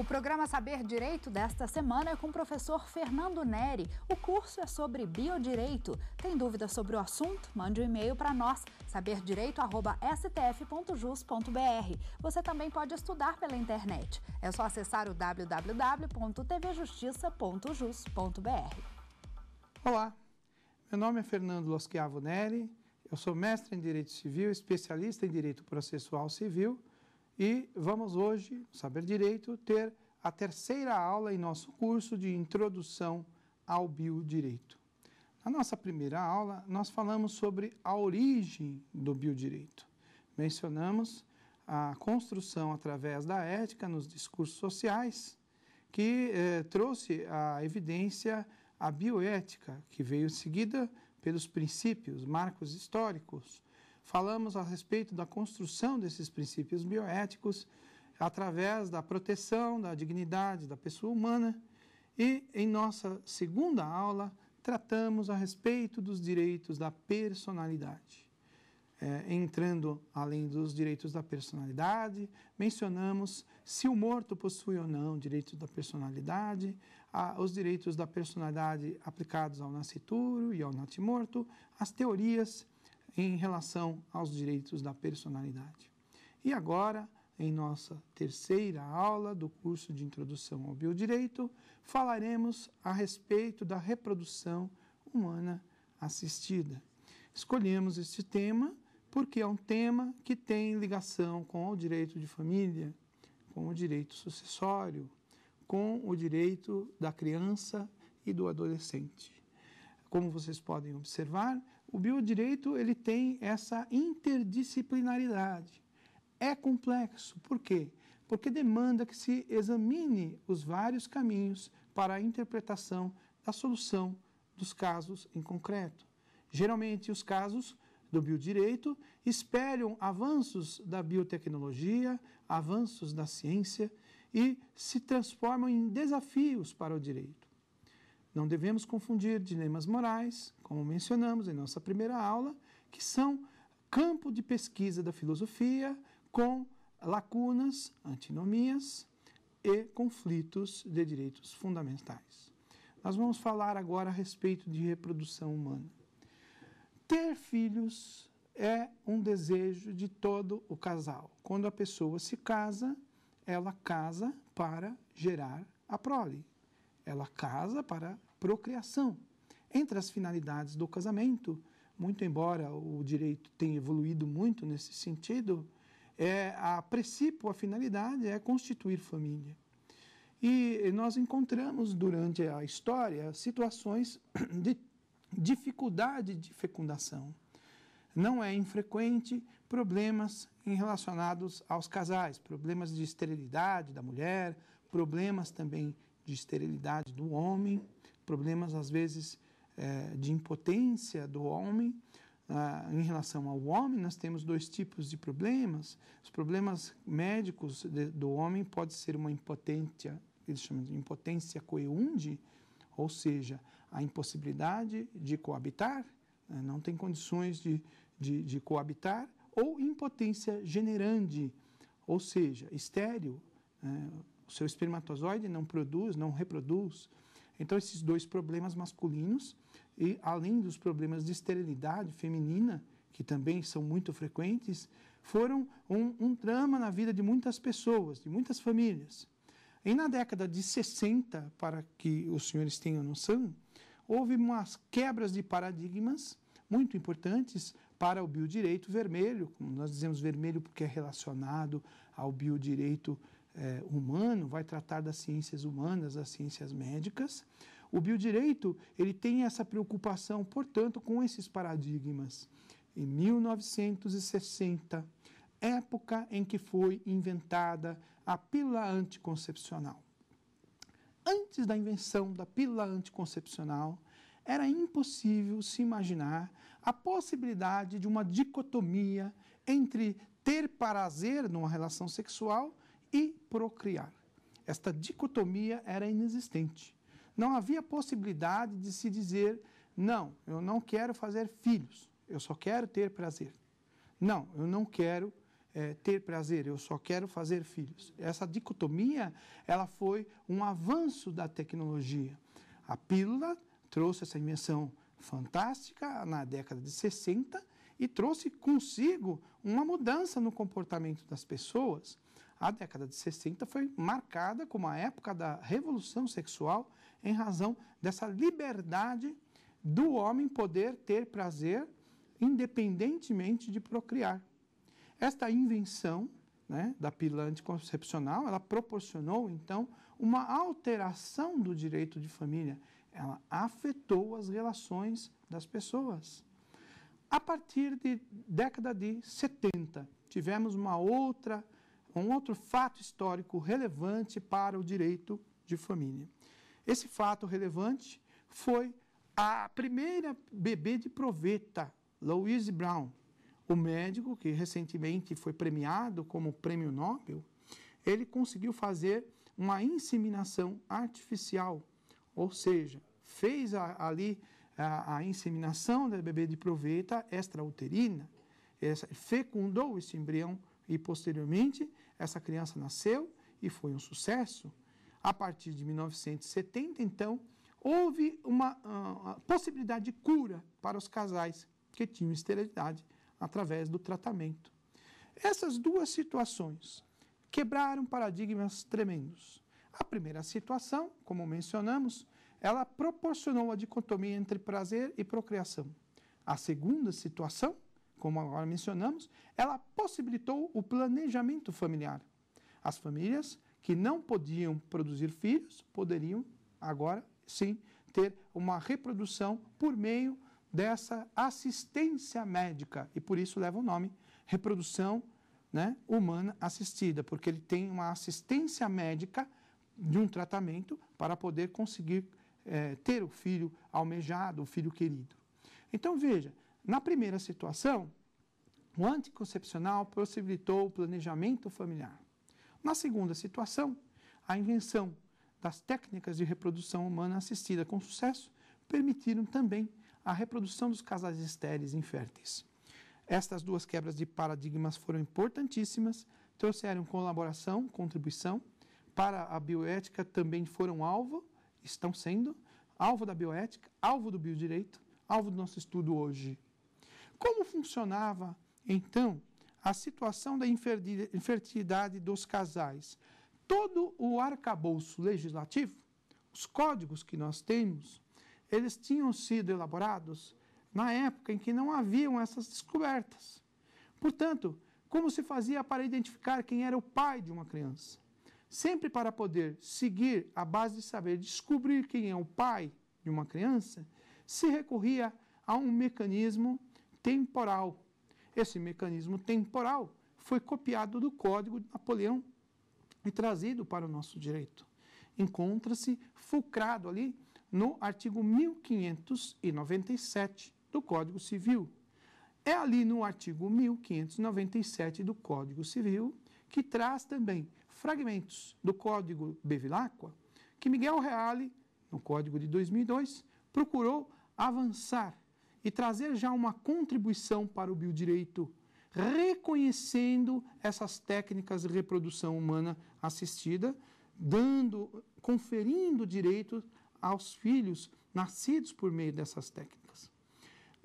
O programa Saber Direito desta semana é com o professor Fernando Neri. O curso é sobre biodireito. Tem dúvidas sobre o assunto? Mande um e-mail para nós, saberdireito.stf.jus.br. Você também pode estudar pela internet. É só acessar o www.tvjustiça.jus.br. Olá, meu nome é Fernando Loschiavo Neri, eu sou mestre em Direito Civil, especialista em Direito Processual Civil e vamos hoje, Saber Direito, ter a terceira aula em nosso curso de Introdução ao Biodireito. Na nossa primeira aula, nós falamos sobre a origem do biodireito. Mencionamos a construção através da ética nos discursos sociais, que eh, trouxe à evidência a bioética, que veio seguida pelos princípios, marcos históricos, falamos a respeito da construção desses princípios bioéticos através da proteção da dignidade da pessoa humana e em nossa segunda aula tratamos a respeito dos direitos da personalidade. É, entrando além dos direitos da personalidade, mencionamos se o morto possui ou não direitos da personalidade, a, os direitos da personalidade aplicados ao nascituro e ao natimorto, as teorias em relação aos direitos da personalidade. E agora, em nossa terceira aula do curso de Introdução ao Biodireito, falaremos a respeito da reprodução humana assistida. Escolhemos este tema porque é um tema que tem ligação com o direito de família, com o direito sucessório, com o direito da criança e do adolescente. Como vocês podem observar, o biodireito ele tem essa interdisciplinaridade. É complexo, por quê? Porque demanda que se examine os vários caminhos para a interpretação da solução dos casos em concreto. Geralmente, os casos do biodireito espelham avanços da biotecnologia, avanços da ciência e se transformam em desafios para o direito. Não devemos confundir dilemas morais, como mencionamos em nossa primeira aula, que são campo de pesquisa da filosofia com lacunas, antinomias e conflitos de direitos fundamentais. Nós vamos falar agora a respeito de reprodução humana. Ter filhos é um desejo de todo o casal. Quando a pessoa se casa, ela casa para gerar a prole, ela casa para procriação. Entre as finalidades do casamento, muito embora o direito tenha evoluído muito nesse sentido, é, a princípio, a finalidade é constituir família. E nós encontramos durante a história situações de dificuldade de fecundação. Não é infrequente problemas relacionados aos casais, problemas de esterilidade da mulher, problemas também de esterilidade do homem, problemas às vezes é, de impotência do homem. Ah, em relação ao homem, nós temos dois tipos de problemas. Os problemas médicos do homem pode ser uma impotência, eles chamam de impotência coeunde, ou seja, a impossibilidade de coabitar, né, não tem condições de, de, de coabitar, ou impotência generandi, ou seja, estéril, né, o seu espermatozoide não produz, não reproduz. Então, esses dois problemas masculinos, e além dos problemas de esterilidade feminina, que também são muito frequentes, foram um, um drama na vida de muitas pessoas, de muitas famílias. E na década de 60, para que os senhores tenham noção, houve umas quebras de paradigmas muito importantes para o biodireito vermelho, como nós dizemos vermelho porque é relacionado ao biodireito vermelho é, humano, vai tratar das ciências humanas, das ciências médicas. O biodireito, ele tem essa preocupação, portanto, com esses paradigmas. Em 1960, época em que foi inventada a pílula anticoncepcional. Antes da invenção da pílula anticoncepcional, era impossível se imaginar a possibilidade de uma dicotomia entre ter prazer numa relação sexual e procriar. Esta dicotomia era inexistente. Não havia possibilidade de se dizer: não, eu não quero fazer filhos, eu só quero ter prazer. Não, eu não quero é, ter prazer, eu só quero fazer filhos. Essa dicotomia ela foi um avanço da tecnologia. A pílula trouxe essa invenção fantástica na década de 60 e trouxe consigo uma mudança no comportamento das pessoas a década de 60 foi marcada como a época da revolução sexual em razão dessa liberdade do homem poder ter prazer independentemente de procriar. Esta invenção né, da pílula anticoncepcional, ela proporcionou, então, uma alteração do direito de família. Ela afetou as relações das pessoas. A partir de década de 70, tivemos uma outra um outro fato histórico relevante para o direito de família. Esse fato relevante foi a primeira bebê de proveta, Louise Brown, o médico que recentemente foi premiado como prêmio Nobel. Ele conseguiu fazer uma inseminação artificial, ou seja, fez a, ali a, a, inseminação da bebê de proveta extrauterina, essa, fecundou esse embrião e posteriormente essa criança nasceu e foi um sucesso. A partir de 1970, então, houve uma, uma ah, possibilidade de cura para os casais que tinham esterilidade através do tratamento. Essas duas situações quebraram paradigmas tremendos. A primeira situação, como mencionamos, ela proporcionou a dicotomia entre prazer e procriação. A segunda situação como agora mencionamos, ela possibilitou o planejamento familiar. As famílias que não podiam produzir filhos poderiam agora sim ter uma reprodução por meio dessa assistência médica e por isso leva o nome reprodução né, humana assistida, porque ele tem uma assistência médica de um tratamento para poder conseguir é, ter o filho almejado, o filho querido. Então veja, na primeira situação, o anticoncepcional possibilitou o planejamento familiar. Na segunda situação, a invenção das técnicas de reprodução humana assistida com sucesso permitiram também a reprodução dos casais estéreis inférteis. Estas duas quebras de paradigmas foram importantíssimas, trouxeram colaboração, contribuição para a bioética, também foram alvo, estão sendo alvo da bioética, alvo do biodireito, alvo do nosso estudo hoje. Como funcionava, então, a situação da infertilidade dos casais? Todo o arcabouço legislativo, os códigos que nós temos, eles tinham sido elaborados na época em que não haviam essas descobertas. Portanto, como se fazia para identificar quem era o pai de uma criança? Sempre para poder seguir a base de saber descobrir quem é o pai de uma criança, se recorria a um mecanismo temporal. Esse mecanismo temporal foi copiado do Código de Napoleão e trazido para o nosso direito. Encontra-se fulcrado ali no artigo 1597 do Código Civil. É ali no artigo 1597 do Código Civil que traz também fragmentos do Código Bevilacqua que Miguel Reale, no Código de 2002, procurou avançar e trazer já uma contribuição para o biodireito, reconhecendo essas técnicas de reprodução humana assistida, dando, conferindo direitos aos filhos nascidos por meio dessas técnicas.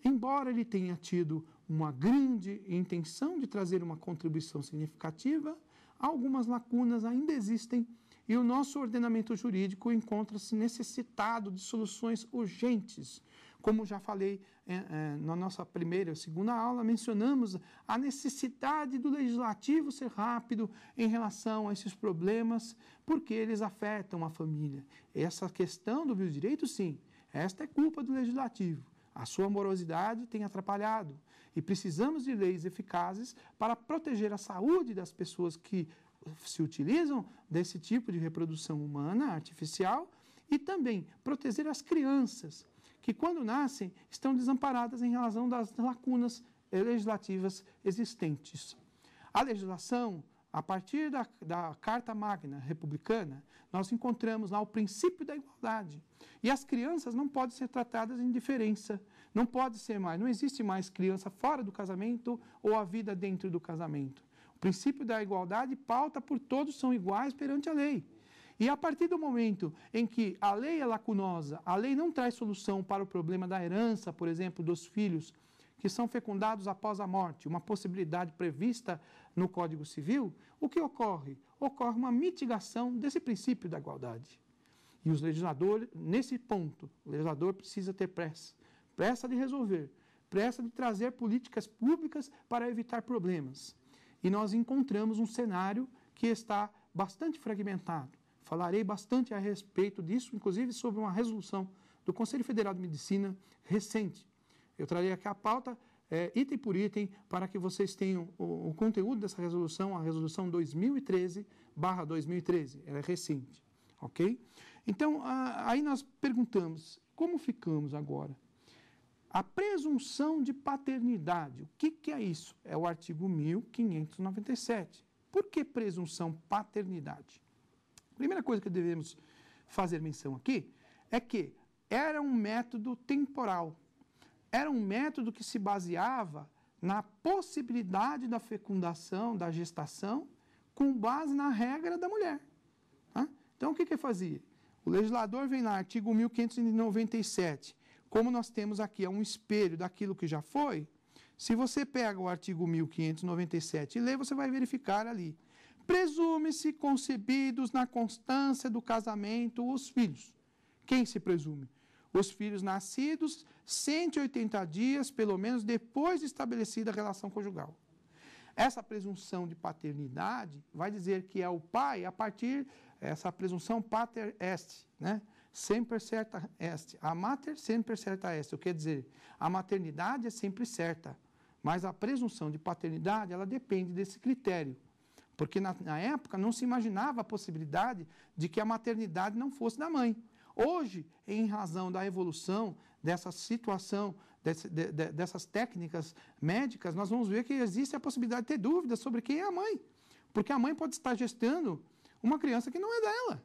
Embora ele tenha tido uma grande intenção de trazer uma contribuição significativa, algumas lacunas ainda existem e o nosso ordenamento jurídico encontra-se necessitado de soluções urgentes como já falei é, é, na nossa primeira ou segunda aula, mencionamos a necessidade do legislativo ser rápido em relação a esses problemas, porque eles afetam a família. Essa questão do direito, sim, esta é culpa do legislativo. A sua morosidade tem atrapalhado e precisamos de leis eficazes para proteger a saúde das pessoas que se utilizam desse tipo de reprodução humana artificial e também proteger as crianças que, quando nascem, estão desamparadas em razão das lacunas legislativas existentes. A legislação, a partir da, da Carta Magna Republicana, nós encontramos lá o princípio da igualdade. E as crianças não podem ser tratadas em diferença. Não pode ser mais, não existe mais criança fora do casamento ou a vida dentro do casamento. O princípio da igualdade pauta por todos são iguais perante a lei. E a partir do momento em que a lei é lacunosa, a lei não traz solução para o problema da herança, por exemplo, dos filhos que são fecundados após a morte, uma possibilidade prevista no Código Civil, o que ocorre? Ocorre uma mitigação desse princípio da igualdade. E os legisladores, nesse ponto, o legislador precisa ter pressa, pressa de resolver, pressa de trazer políticas públicas para evitar problemas. E nós encontramos um cenário que está bastante fragmentado. Falarei bastante a respeito disso, inclusive sobre uma resolução do Conselho Federal de Medicina recente. Eu trarei aqui a pauta é, item por item para que vocês tenham o, o conteúdo dessa resolução, a resolução 2013/2013. Ela é recente, ok? Então a, aí nós perguntamos como ficamos agora. A presunção de paternidade, o que, que é isso? É o artigo 1597. Por que presunção paternidade? A primeira coisa que devemos fazer menção aqui é que era um método temporal. Era um método que se baseava na possibilidade da fecundação, da gestação, com base na regra da mulher. Tá? Então, o que, que fazia? O legislador vem lá, artigo 1597. Como nós temos aqui é um espelho daquilo que já foi, se você pega o artigo 1597 e lê, você vai verificar ali Presume-se concebidos na constância do casamento os filhos. Quem se presume? Os filhos nascidos 180 dias, pelo menos, depois de estabelecida a relação conjugal. Essa presunção de paternidade vai dizer que é o pai a partir essa presunção pater est, né? Sempre certa est. A mater sempre certa est. O que quer dizer? A maternidade é sempre certa, mas a presunção de paternidade, ela depende desse critério. Porque na, na, época não se imaginava a possibilidade de que a maternidade não fosse da mãe. Hoje, em razão da evolução dessa situação, desse, de, de, dessas técnicas médicas, nós vamos ver que existe a possibilidade de ter dúvidas sobre quem é a mãe. Porque a mãe pode estar gestando uma criança que não é dela.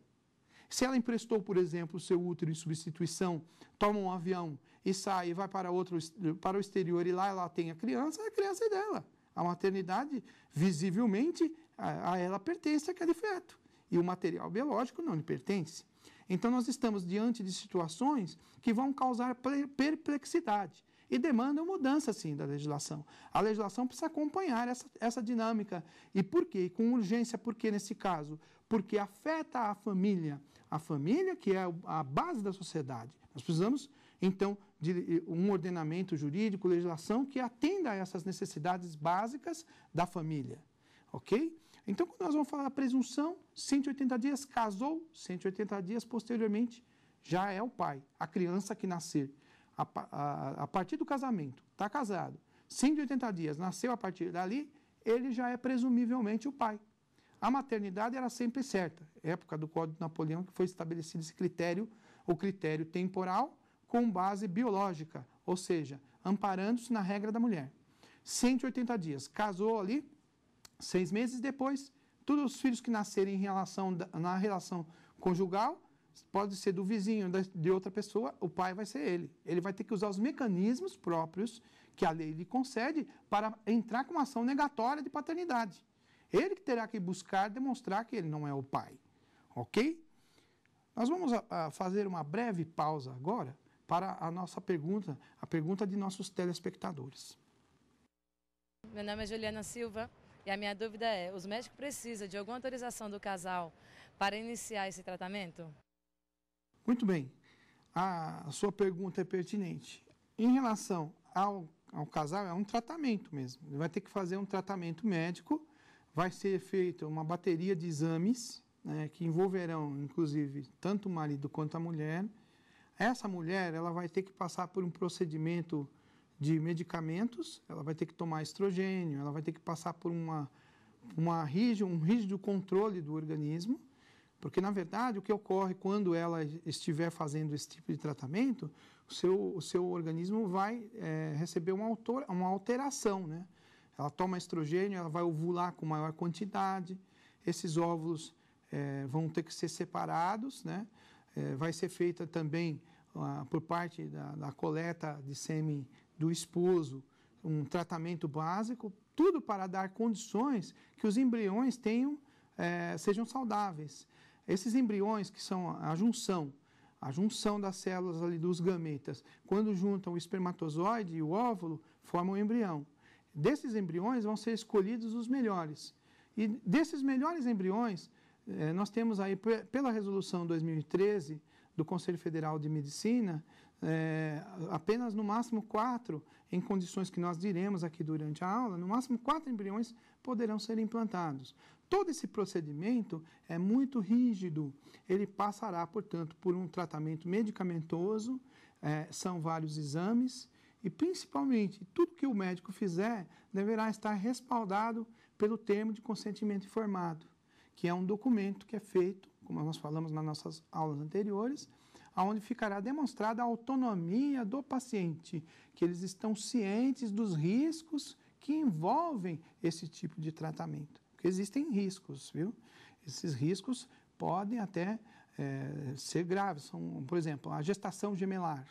Se ela emprestou, por exemplo, o seu útero em substituição, toma um avião e sai e vai para, outro, para o exterior e lá ela tem a criança, a criança é dela. A maternidade, visivelmente, a, ela pertence aquele feto. E o material biológico não lhe pertence. Então, nós estamos diante de situações que vão causar perplexidade e demandam mudança, sim, da legislação. A legislação precisa acompanhar essa, essa dinâmica. E por quê? E com urgência, por quê nesse caso? Porque afeta a família. A família, que é a base da sociedade. Nós precisamos, então, de um ordenamento jurídico, legislação que atenda a essas necessidades básicas da família. Ok? Então, quando nós vamos falar da presunção, 180 dias, casou, 180 dias posteriormente, já é o pai. A criança que nascer a, a, a partir do casamento, está casado, 180 dias, nasceu a partir dali, ele já é presumivelmente o pai. A maternidade era sempre certa, época do Código de Napoleão que foi estabelecido esse critério, o critério temporal com base biológica, ou seja, amparando-se na regra da mulher. 180 dias, casou ali, Seis meses depois, todos os filhos que nascerem em relação, na relação conjugal, pode ser do vizinho, de outra pessoa, o pai vai ser ele. Ele vai ter que usar os mecanismos próprios que a lei lhe concede para entrar com uma ação negatória de paternidade. Ele que terá que buscar demonstrar que ele não é o pai. Ok? Nós vamos a, ah, a ah, fazer uma breve pausa agora para a nossa pergunta, a pergunta de nossos telespectadores. Meu nome é Juliana Silva. E a minha dúvida é, os médicos precisam de alguma autorização do casal para iniciar esse tratamento? Muito bem. A sua pergunta é pertinente. Em relação ao, ao casal, é um tratamento mesmo. Ele vai ter que fazer um tratamento médico, vai ser feita uma bateria de exames, né, que envolverão, inclusive, tanto o marido quanto a mulher. Essa mulher ela vai ter que passar por um procedimento de medicamentos, ela vai ter que tomar estrogênio, ela vai ter que passar por uma, uma rígido, um rígido controle do organismo, porque na verdade o que ocorre quando ela estiver fazendo esse tipo de tratamento, o seu, o seu organismo vai é, receber uma, autor, uma alteração, né? Ela toma estrogênio, ela vai ovular com maior quantidade, esses óvulos é, vão ter que ser separados, né? É, vai ser feita também ah, por parte da, da coleta de sêmen do esposo, um tratamento básico, tudo para dar condições que os embriões tenham, é, sejam saudáveis. Esses embriões que são a junção, a junção das células ali dos gametas, quando juntam o espermatozoide e o óvulo, formam o um embrião. Desses embriões vão ser escolhidos os melhores. E desses melhores embriões, é, nós temos aí, pela resolução 2013 do Conselho Federal de Medicina, é, apenas no máximo quatro, em condições que nós diremos aqui durante a aula, no máximo quatro embriões poderão ser implantados. Todo esse procedimento é muito rígido. Ele passará, portanto, por um tratamento medicamentoso, é, são vários exames e, principalmente, tudo que o médico fizer deverá estar respaldado pelo termo de consentimento informado, que é um documento que é feito, como nós falamos nas nossas aulas anteriores, aonde ficará demonstrada a autonomia do paciente, que eles estão cientes dos riscos que envolvem esse tipo de tratamento. Porque existem riscos, viu? Esses riscos podem até é, ser graves. São, por exemplo, a gestação gemelar.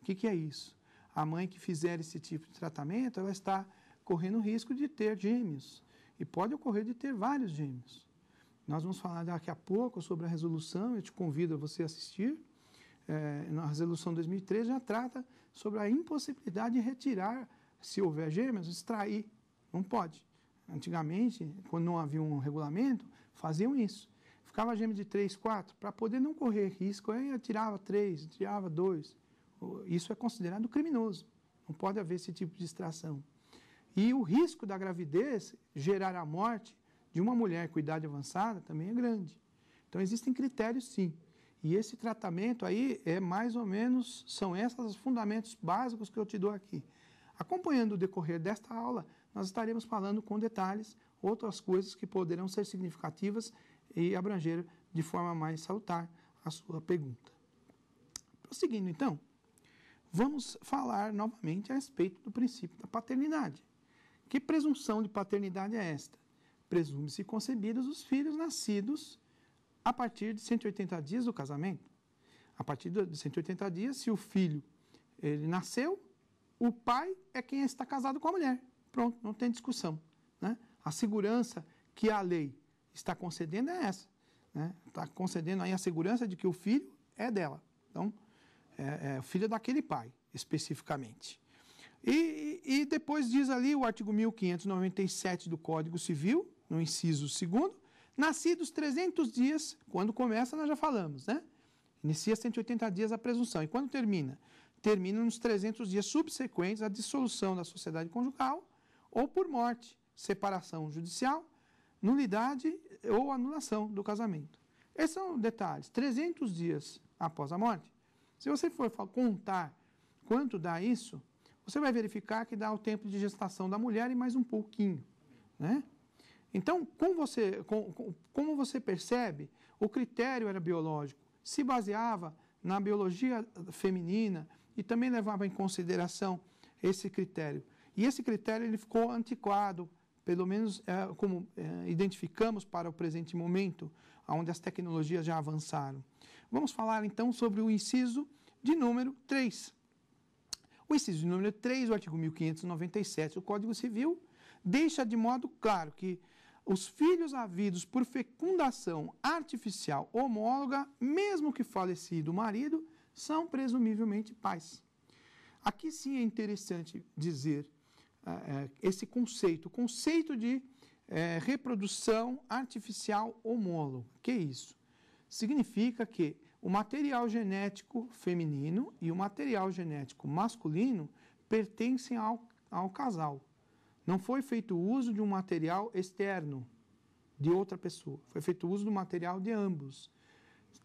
O que, que é isso? A mãe que fizer esse tipo de tratamento, ela está correndo o risco de ter gêmeos. E pode ocorrer de ter vários gêmeos. Nós vamos falar daqui a pouco sobre a resolução, eu te convido a você assistir é, na resolução 2013 já trata sobre a impossibilidade de retirar, se houver gêmeos, extrair. Não pode. Antigamente, quando não havia um regulamento, faziam isso. Ficava gêmeo de 3, 4, para poder não correr risco, aí atirava 3, atirava 2. Isso é considerado criminoso. Não pode haver esse tipo de extração. E o risco da gravidez gerar a morte de uma mulher com idade avançada também é grande. Então existem critérios, sim. E esse tratamento aí é mais ou menos, são esses os fundamentos básicos que eu te dou aqui. Acompanhando o decorrer desta aula, nós estaremos falando com detalhes outras coisas que poderão ser significativas e abranger de forma mais salutar a sua pergunta. Prosseguindo então, vamos falar novamente a respeito do princípio da paternidade. Que presunção de paternidade é esta? Presume-se concebidos os filhos nascidos a partir de 180 dias do casamento. A partir de 180 dias, se o filho ele nasceu, o pai é quem está casado com a mulher. Pronto, não tem discussão. Né? A segurança que a lei está concedendo é essa. Né? Está concedendo aí a segurança de que o filho é dela. Então, é, é o filho daquele pai, especificamente. E, e, depois diz ali o artigo 1597 do Código Civil, no inciso segundo Nascidos 300 dias, quando começa, nós já falamos, né? Inicia 180 dias a presunção. E quando termina? Termina nos 300 dias subsequentes à dissolução da sociedade conjugal ou por morte, separação judicial, nulidade ou anulação do casamento. Esses são detalhes. 300 dias após a morte, se você for contar quanto dá isso, você vai verificar que dá o tempo de gestação da mulher e mais um pouquinho, né? Então, como você, como, como você percebe, o critério era biológico, se baseava na biologia feminina e também levava em consideração esse critério. E esse critério ele ficou antiquado, pelo menos é, como é, identificamos para o presente momento, onde as tecnologias já avançaram. Vamos falar então sobre o inciso de número 3. O inciso de número 3 do artigo 1597 do Código Civil deixa de modo claro que os filhos havidos por fecundação artificial homóloga, mesmo que falecido o marido, são presumivelmente pais. Aqui sim é interessante dizer uh, esse conceito, o conceito de uh, reprodução artificial homóloga. Que é isso? Significa que o material genético feminino e o material genético masculino pertencem ao, ao casal. Não foi feito uso de um material externo de outra pessoa. Foi feito uso do material de ambos.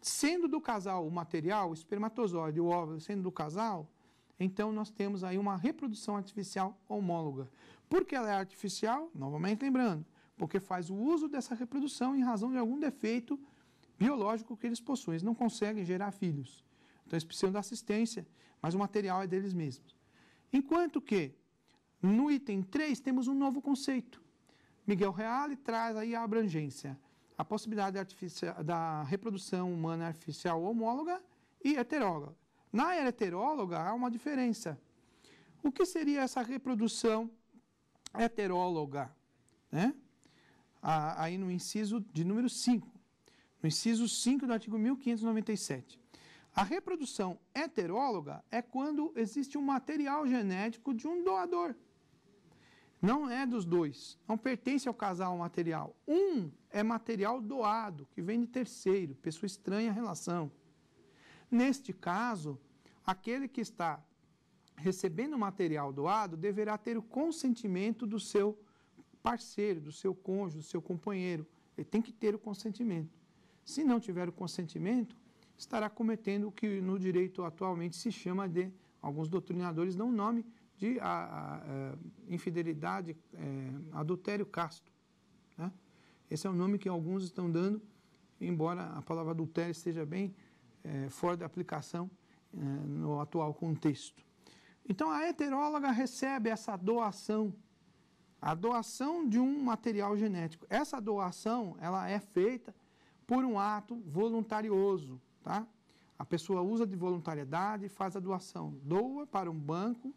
Sendo do casal o material, o espermatozoide, o óvulo, sendo do casal, então nós temos aí uma reprodução artificial homóloga. Por que ela é artificial? Novamente lembrando, porque faz o uso dessa reprodução em razão de algum defeito biológico que eles possuem. Eles não conseguem gerar filhos. Então eles precisam da assistência, mas o material é deles mesmos. Enquanto que no item 3, temos um novo conceito. Miguel Reale traz aí a abrangência, a possibilidade da reprodução humana artificial homóloga e heteróloga. Na heteróloga, há uma diferença. O que seria essa reprodução heteróloga? Né? Aí no inciso de número 5, no inciso 5 do artigo 1597. A reprodução heteróloga é quando existe um material genético de um doador não é dos dois, não pertence ao casal material. Um é material doado, que vem de terceiro, pessoa estranha à relação. Neste caso, aquele que está recebendo material doado deverá ter o consentimento do seu parceiro, do seu cônjuge, do seu companheiro. Ele tem que ter o consentimento. Se não tiver o consentimento, estará cometendo o que no direito atualmente se chama de, alguns doutrinadores dão o nome, de a, a, a é, infidelidade, é, adultério casto. Né? Esse é o nome que alguns estão dando, embora a palavra adultério esteja bem é, fora da aplicação é, no atual contexto. Então a heteróloga recebe essa doação, a doação de um material genético. Essa doação ela é feita por um ato voluntarioso, tá? A pessoa usa de voluntariedade e faz a doação, doa para um banco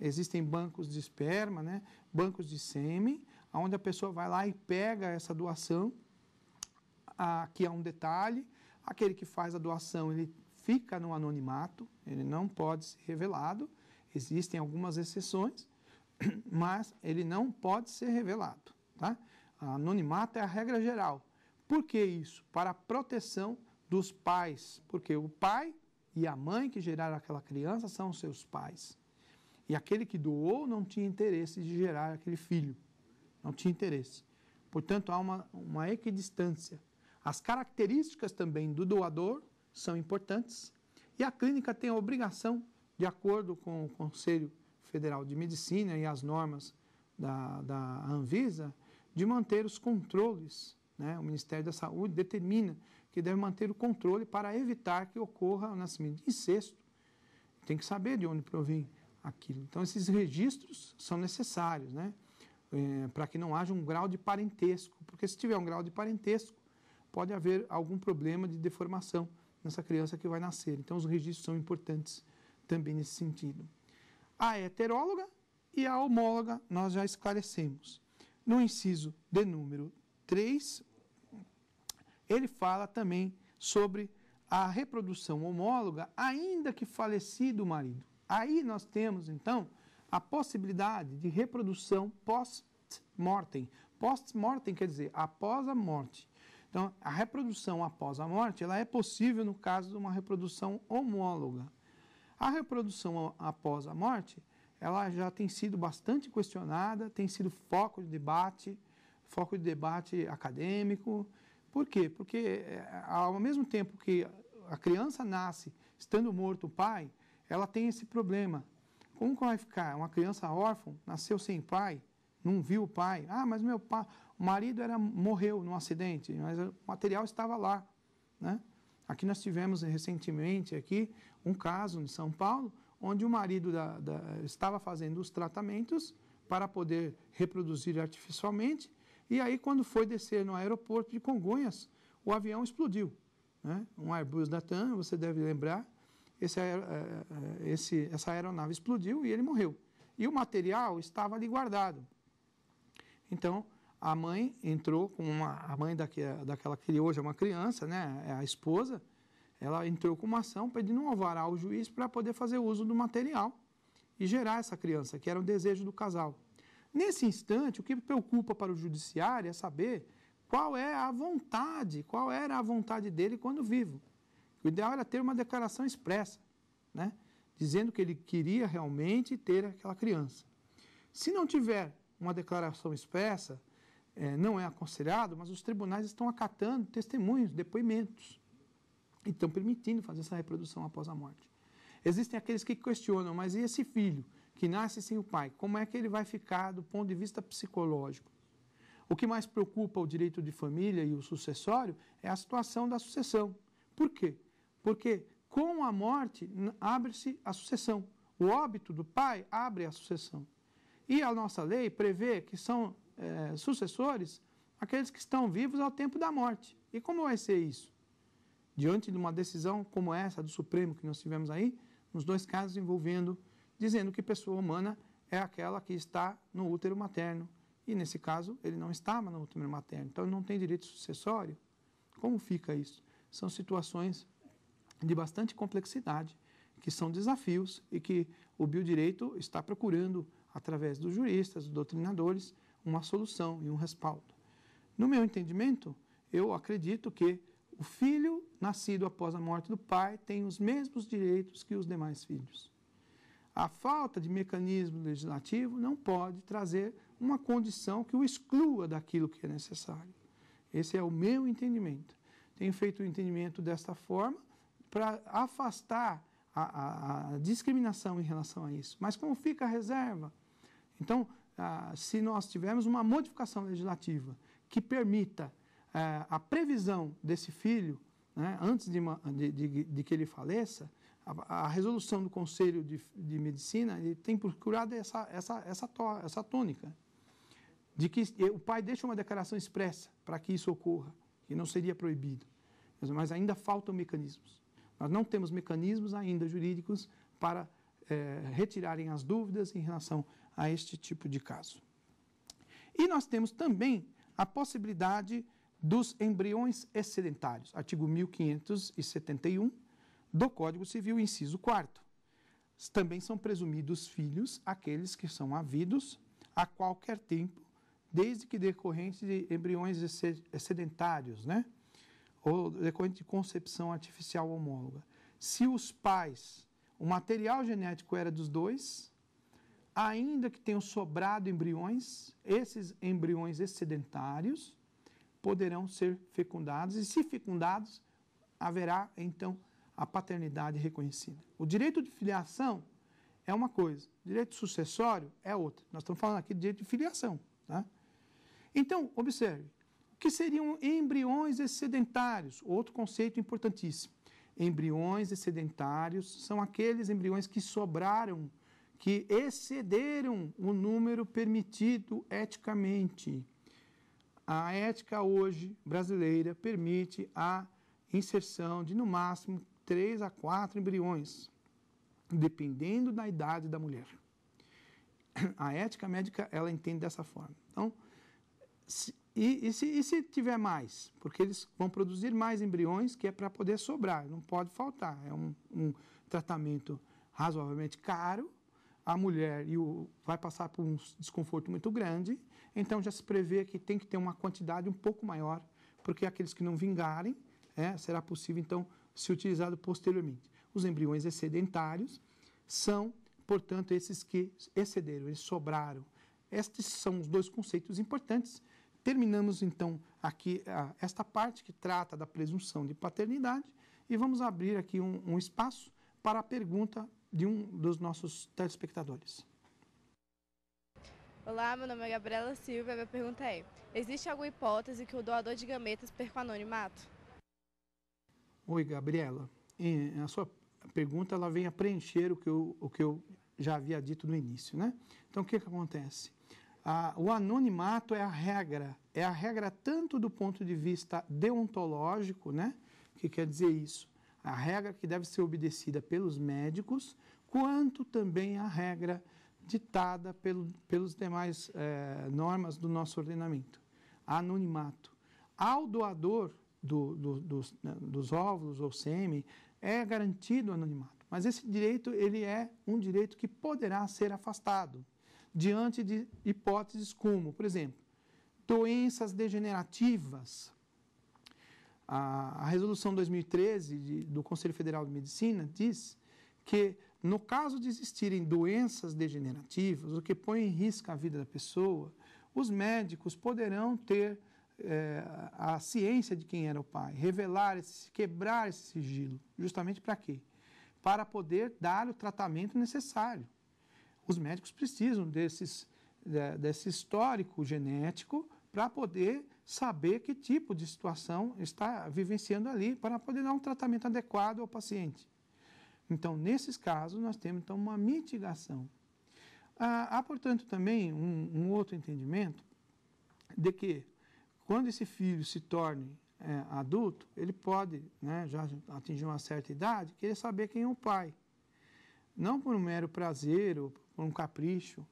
existem bancos de esperma, né? bancos de sêmen, onde a pessoa vai lá e pega essa doação. Aqui há é um detalhe: aquele que faz a doação ele fica no anonimato, ele não pode ser revelado. Existem algumas exceções, mas ele não pode ser revelado. Tá? Anonimato é a regra geral. Por que isso? Para a proteção dos pais, porque o pai e a mãe que geraram aquela criança são seus pais. E aquele que doou não tinha interesse de gerar aquele filho. Não tinha interesse. Portanto, há uma, uma equidistância. As características também do doador são importantes e a clínica tem a obrigação, de acordo com o Conselho Federal de Medicina e as normas da, da Anvisa, de manter os controles. Né? O Ministério da Saúde determina que deve manter o controle para evitar que ocorra o nascimento de incesto. Tem que saber de onde provém aquilo. Então, esses registros são necessários, né? É, para que não haja um grau de parentesco, porque se tiver um grau de parentesco, pode haver algum problema de deformação nessa criança que vai nascer. Então, os registros são importantes também nesse sentido. A heteróloga e a homóloga nós já esclarecemos. No inciso de número 3, ele fala também sobre a reprodução homóloga, ainda que falecido o marido. Aí nós temos, então, a possibilidade de reprodução post-mortem. Post-mortem quer dizer após a morte. Então, a reprodução após a morte ela é possível no caso de uma reprodução homóloga. A reprodução após a morte ela já tem sido bastante questionada, tem sido foco de debate, foco de debate acadêmico. Por quê? Porque eh, ao mesmo tempo que a criança nasce estando morto o pai, ela tem esse problema. Como que vai ficar? Uma criança órfã, nasceu sem pai, não viu o pai. Ah, mas meu pai, o marido era, morreu num acidente, mas o material estava lá. Né? Aqui nós tivemos eh, recentemente aqui um caso em São Paulo, onde o marido da, da, estava fazendo os tratamentos para poder reproduzir artificialmente, e aí quando foi descer no aeroporto de Congonhas, o avião explodiu. Né? Um Airbus da TAM, você deve lembrar, esse, é, é, é, esse, essa aeronave explodiu e ele morreu. E o material estava ali guardado. Então, a mãe entrou com uma. A mãe daquela, daquela que hoje é uma criança, né? É a esposa. Ela entrou com uma ação pedindo um alvará ao juiz para poder fazer uso do material e gerar essa criança, que era um desejo do casal. Nesse instante, o que preocupa para o judiciário é saber qual é a vontade, qual era a vontade dele quando vivo. O ideal era ter uma declaração expressa, né? dizendo que ele queria realmente ter aquela criança. Se não tiver uma declaração expressa, é, não é aconselhado, mas os tribunais estão acatando testemunhos, depoimentos, e estão permitindo fazer essa reprodução após a morte. Existem aqueles que questionam, mas e esse filho que nasce sem o pai, como é que ele vai ficar do ponto de vista psicológico? O que mais preocupa o direito de família e o sucessório é a situação da sucessão. Por quê? Porque com a morte abre-se a sucessão. O óbito do pai abre a sucessão. E a nossa lei prevê que são é, sucessores aqueles que estão vivos ao tempo da morte. E como vai ser isso? Diante de uma decisão como essa do Supremo que nós tivemos aí, nos dois casos envolvendo, dizendo que pessoa humana é aquela que está no útero materno. E nesse caso, ele não estava no útero materno, então ele não tem direito sucessório. Como fica isso? São situações de bastante complexidade, que são desafios e que o biodireito está procurando, através dos juristas, dos doutrinadores, uma solução e um respaldo. No meu entendimento, eu acredito que o filho nascido após a morte do pai tem os mesmos direitos que os demais filhos. A falta de mecanismo legislativo não pode trazer uma condição que o exclua daquilo que é necessário. Esse é o meu entendimento. Tenho feito o entendimento desta forma para afastar a, a, a, discriminação em relação a isso. Mas como fica a reserva? Então, ah, se nós tivermos uma modificação legislativa que permita ah, a previsão desse filho, né, antes de, uma, de, de, de, que ele faleça, a, a resolução do Conselho de, de, Medicina ele tem procurado essa, essa, essa, to, essa tônica, de que o pai deixa uma declaração expressa para que isso ocorra, que não seria proibido, mas ainda faltam mecanismos. Nós não temos mecanismos ainda jurídicos para é, retirarem as dúvidas em relação a este tipo de caso. E nós temos também a possibilidade dos embriões excedentários, artigo 1571 do Código Civil, inciso 4. Também são presumidos filhos aqueles que são havidos a qualquer tempo, desde que decorrentes de embriões excedentários, né? ou decorrente de concepção artificial homóloga. Se os pais, o material genético era dos dois, ainda que tenham sobrado embriões, esses embriões excedentários poderão ser fecundados e, se fecundados, haverá então a paternidade reconhecida. O direito de filiação é uma coisa, direito sucessório é outra. Nós estamos falando aqui de direito de filiação. Tá? Então, observe: que seriam embriões excedentários, outro conceito importantíssimo. Embriões excedentários são aqueles embriões que sobraram, que excederam o número permitido eticamente. A ética hoje brasileira permite a inserção de no máximo 3 a 4 embriões, dependendo da idade da mulher. A ética médica ela entende dessa forma. Então, se, e, e, se, e, se, tiver mais? Porque eles vão produzir mais embriões, que é para poder sobrar, não pode faltar. É um, um, tratamento razoavelmente caro. A mulher e o, vai passar por um desconforto muito grande, então já se prevê que tem que ter uma quantidade um pouco maior, porque aqueles que não vingarem, é, será possível então ser utilizado posteriormente. Os embriões excedentários são, portanto, esses que excederam, eles sobraram. Estes são os dois conceitos importantes Terminamos então aqui esta parte que trata da presunção de paternidade e vamos abrir aqui um, um espaço para a pergunta de um dos nossos telespectadores. Olá, meu nome é Gabriela Silva e minha pergunta é: existe alguma hipótese que o doador de gametas perca o anonimato? Oi, Gabriela. E a sua pergunta ela vem a preencher o que eu, o que eu já havia dito no início, né? Então, o que, que acontece? o anonimato é a regra, é a regra tanto do ponto de vista deontológico, né? O que quer dizer isso? A regra que deve ser obedecida pelos médicos, quanto também a regra ditada pelo, pelos demais eh, normas do nosso ordenamento. Anonimato. Ao doador do, do, dos, né, dos óvulos ou sêmen é garantido o anonimato, mas esse direito ele é um direito que poderá ser afastado diante de hipóteses como, por exemplo, doenças degenerativas. A, a resolução 2013 de, do Conselho Federal de Medicina diz que, no caso de existirem doenças degenerativas, o que põe em risco a vida da pessoa, os médicos poderão ter é, a ciência de quem era o pai, revelar, esse, quebrar esse sigilo. Justamente para quê? Para poder dar o tratamento necessário os médicos precisam desses, desse histórico genético para poder saber que tipo de situação está vivenciando ali, para poder dar um tratamento adequado ao paciente. Então, nesses casos, nós temos então, uma mitigação. Ah, há, portanto, também um, um outro entendimento de que, quando esse filho se torne é, adulto, ele pode, né, já atingir uma certa idade, querer saber quem é o pai. Não por um mero prazer ou por um capricho.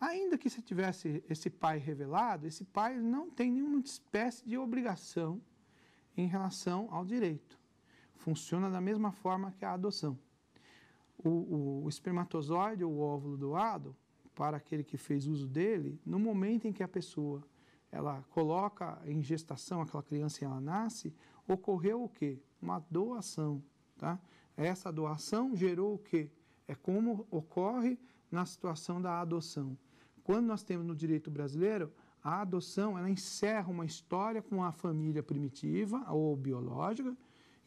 Ainda que se tivesse esse pai revelado, esse pai não tem nenhuma espécie de obrigação em relação ao direito. Funciona da mesma forma que a adoção. O, o, o espermatozoide ou o óvulo doado, para aquele que fez uso dele, no momento em que a pessoa ela coloca em gestação aquela criança e ela nasce, ocorreu o quê? Uma doação, tá? Essa doação gerou o quê? É como ocorre na situação da adoção. Quando nós temos no direito brasileiro, a adoção ela encerra uma história com a família primitiva ou biológica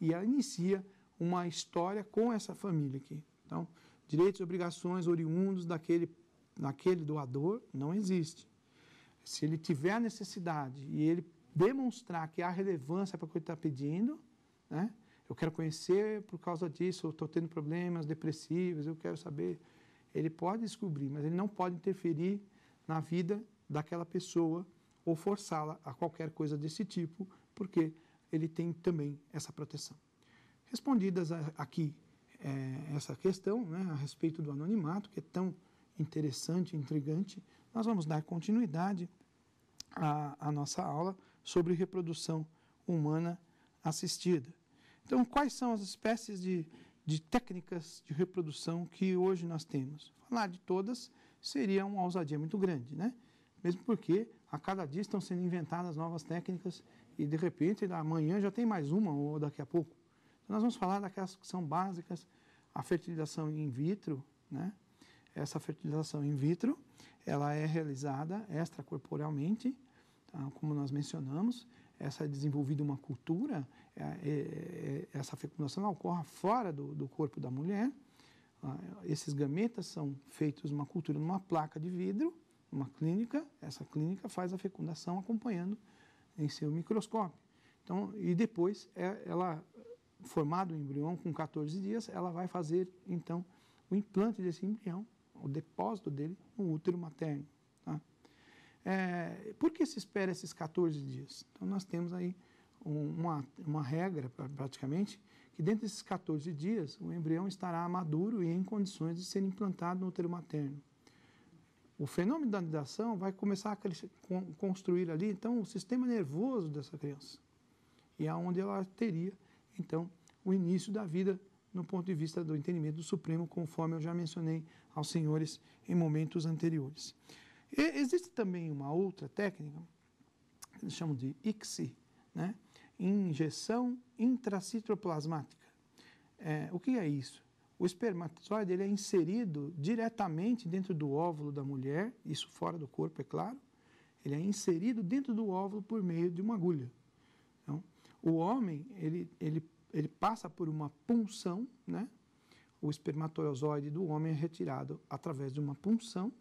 e ela inicia uma história com essa família aqui. Então, direitos e obrigações oriundos daquele, daquele doador não existe. Se ele tiver necessidade e ele demonstrar que há relevância para o que ele está pedindo, né, eu quero conhecer por causa disso, estou tendo problemas depressivos, eu quero saber. Ele pode descobrir, mas ele não pode interferir na vida daquela pessoa ou forçá-la a qualquer coisa desse tipo, porque ele tem também essa proteção. Respondidas aqui é, essa questão né, a respeito do anonimato, que é tão interessante, intrigante, nós vamos dar continuidade à, à nossa aula sobre reprodução humana assistida. Então, quais são as espécies de, de técnicas de reprodução que hoje nós temos? Falar de todas seria uma ousadia muito grande, né? Mesmo porque a cada dia estão sendo inventadas novas técnicas e, de repente, amanhã já tem mais uma ou daqui a pouco. Então, nós vamos falar daquelas que são básicas, a fertilização in vitro, né? Essa fertilização in vitro, ela é realizada extracorporealmente, tá? como nós mencionamos, essa é desenvolvida uma cultura é, é, é, essa fecundação ocorra fora do, do corpo da mulher. Ah, esses gametas são feitos uma cultura numa placa de vidro, uma clínica. Essa clínica faz a fecundação acompanhando em seu microscópio. Então, e depois ela formado o embrião com 14 dias, ela vai fazer então o implante desse embrião, o depósito dele no útero materno. Tá? É, por que se espera esses 14 dias? Então nós temos aí uma, uma regra, praticamente, que dentro desses 14 dias o embrião estará maduro e em condições de ser implantado no útero materno. O fenômeno da nidação vai começar a construir ali, então, o sistema nervoso dessa criança. E é onde ela teria, então, o início da vida no ponto de vista do entendimento do Supremo, conforme eu já mencionei aos senhores em momentos anteriores. E existe também uma outra técnica, que eles chamam de ICSI, né? injeção intracitoplasmática. É, o que é isso? O espermatozoide ele é inserido diretamente dentro do óvulo da mulher, isso fora do corpo, é claro. Ele é inserido dentro do óvulo por meio de uma agulha. Então, o homem ele, ele, ele passa por uma punção, né? o espermatozoide do homem é retirado através de uma punção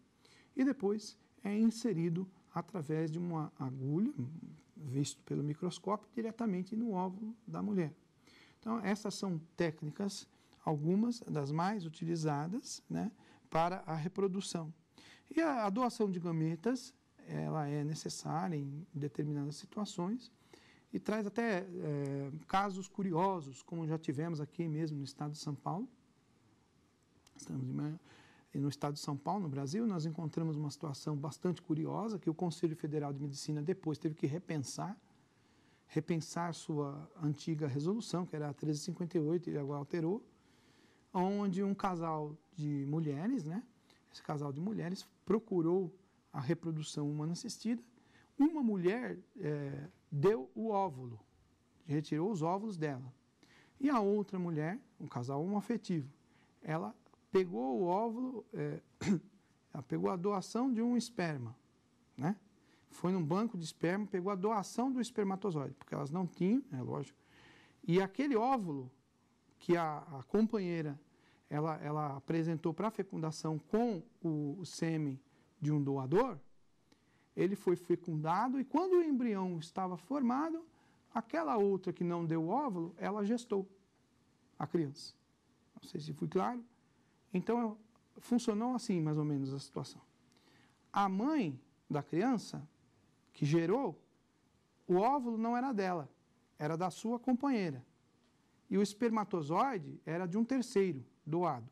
e depois é inserido através de uma agulha, visto pelo microscópio diretamente no óvulo da mulher. Então, essas são técnicas, algumas das mais utilizadas né, para a reprodução. E a, a doação de gametas, ela é necessária em determinadas situações e traz até é, casos curiosos, como já tivemos aqui mesmo no estado de São Paulo. Estamos em no estado de São Paulo, no Brasil, nós encontramos uma situação bastante curiosa que o Conselho Federal de Medicina depois teve que repensar, repensar sua antiga resolução, que era a 1358 e agora alterou, onde um casal de mulheres, né, esse casal de mulheres procurou a reprodução humana assistida, uma mulher é, deu o óvulo, retirou os óvulos dela, e a outra mulher, um casal homoafetivo, ela pegou o óvulo, é, ela pegou a doação de um esperma, né? Foi num banco de esperma, pegou a doação do espermatozoide, porque elas não tinham, é lógico. E aquele óvulo que a, a companheira ela, ela apresentou para fecundação com o, o sêmen de um doador, ele foi fecundado e quando o embrião estava formado, aquela outra que não deu óvulo, ela gestou a criança. Não sei se fui claro. Então, funcionou assim, mais ou menos, a situação. A mãe da criança que gerou, o óvulo não era dela, era da sua companheira. E o espermatozoide era de um terceiro, doado.